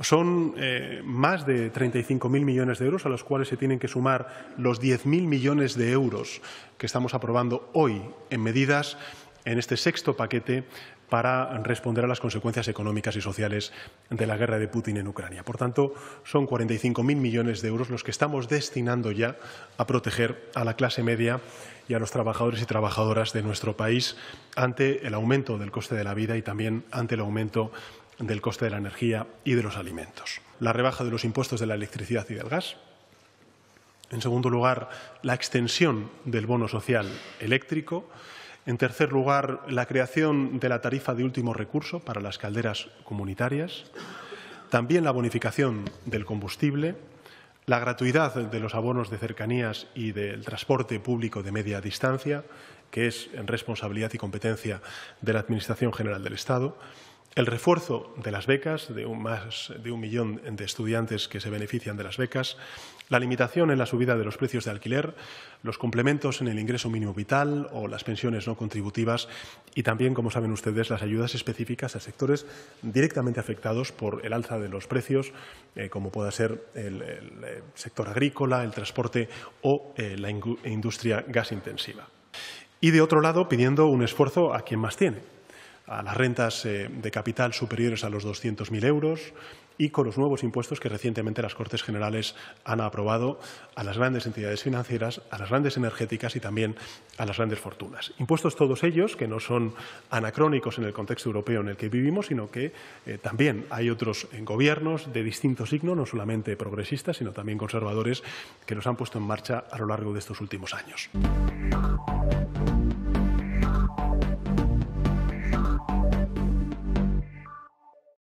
Son eh, más de 35.000 millones de euros a los cuales se tienen que sumar los 10.000 millones de euros que estamos aprobando hoy en medidas en este sexto paquete para responder a las consecuencias económicas y sociales de la guerra de Putin en Ucrania. Por tanto, son 45.000 millones de euros los que estamos destinando ya a proteger a la clase media y a los trabajadores y trabajadoras de nuestro país ante el aumento del coste de la vida y también ante el aumento del coste de la energía y de los alimentos. La rebaja de los impuestos de la electricidad y del gas. En segundo lugar, la extensión del bono social eléctrico. En tercer lugar, la creación de la tarifa de último recurso para las calderas comunitarias. También la bonificación del combustible. La gratuidad de los abonos de cercanías y del transporte público de media distancia, que es responsabilidad y competencia de la Administración General del Estado el refuerzo de las becas, de un, más de un millón de estudiantes que se benefician de las becas, la limitación en la subida de los precios de alquiler, los complementos en el ingreso mínimo vital o las pensiones no contributivas y también, como saben ustedes, las ayudas específicas a sectores directamente afectados por el alza de los precios, eh, como pueda ser el, sector agrícola, el transporte o eh, la industria gas intensiva. Y, de otro lado, pidiendo un esfuerzo a quien más tiene, a las rentas eh, de capital superiores a los 200.000 euros y con los nuevos impuestos que recientemente las Cortes Generales han aprobado a las grandes entidades financieras, a las grandes energéticas y también a las grandes fortunas. Impuestos todos ellos que no son anacrónicos en el contexto europeo en el que vivimos, sino que eh, también hay otros gobiernos de distinto signo, no solamente progresistas, sino también conservadores, que los han puesto en marcha a lo largo de estos últimos años.